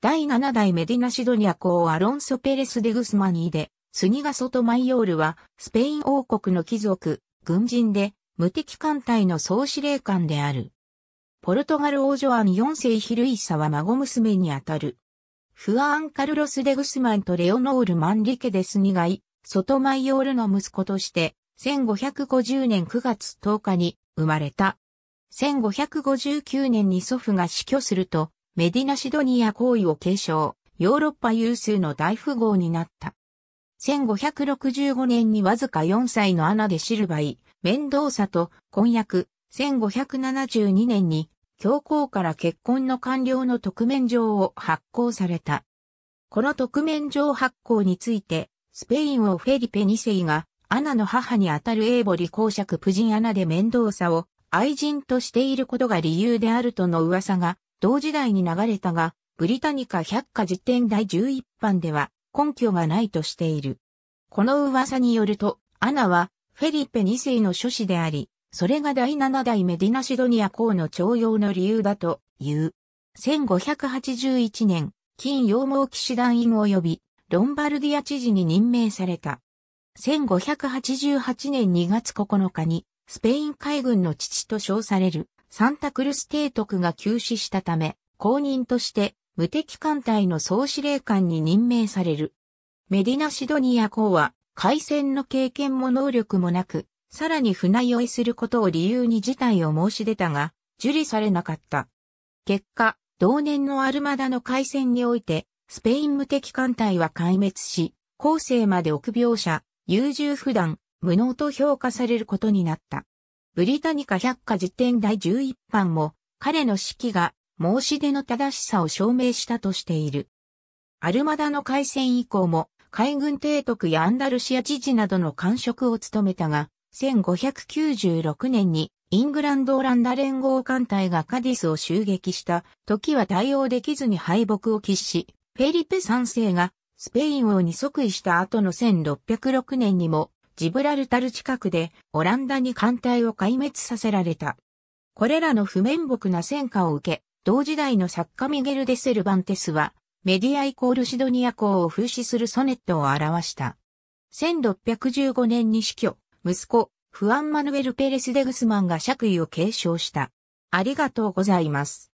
第7代メディナシドニア公アロンソ・ペレス・デグスマニーで、スニガソト・マイオールは、スペイン王国の貴族、軍人で、無敵艦隊の総司令官である。ポルトガル王女アン4世ヒルイサは孫娘にあたる。フアン・カルロス・デグスマンとレオノール・マンリケ・デスニガイ、ソト・マイオールの息子として、1550年9月10日に生まれた。1559年に祖父が死去すると、メディナシドニア行為を継承、ヨーロッパ有数の大富豪になった。1565年にわずか4歳のアナでシルバイ、メンドーサと婚約、1572年に教皇から結婚の完了の特面状を発行された。この特面状発行について、スペイン王フェリペ2世が、アナの母にあたるエーボリ公爵プジンアナでメンドーサを愛人としていることが理由であるとの噂が同時代に流れたが、ブリタニカ百科辞典第11版では根拠がないとしている。この噂によると、アナはフェリペ2世の諸子であり、それが第7代メディナシドニア公の徴用の理由だという。1581年、金羊毛騎士団員及びロンバルディア知事に任命された。1588年2月9日にスペイン海軍の父と称されるサンタクルス提督が急死したため、公認として無敵艦隊の総司令官に任命される。メディナ・シドニア公は、海戦の経験も能力もなく、さらに船酔いすることを理由に事態を申し出たが、受理されなかった。結果、同年のアルマダの海戦において、スペイン無敵艦隊は壊滅し、後世まで臆病者、優柔不断、無能と評価されることになった。ブリタニカ百科事典第11版も、彼の指揮が申し出の正しさを証明したとしている。アルマダの海戦以降も、海軍提督やアンダルシア知事などの官職を務めたが、1596年にイングランド・オランダ連合艦隊がカディスを襲撃した時は対応できずに敗北を喫し、フェリペ3世がスペイン王に即位した後の1606年にもジブラルタル近くでオランダに艦隊を壊滅させられた。これらの不面目な戦果を受け、同時代の作家ミゲル・デセルバンテスは、メディアイコールシドニア港を風刺するソネットを表した。1615年に死去、息子、フアン・マヌエル・ペレス・デグスマンが爵位を継承した。ありがとうございます。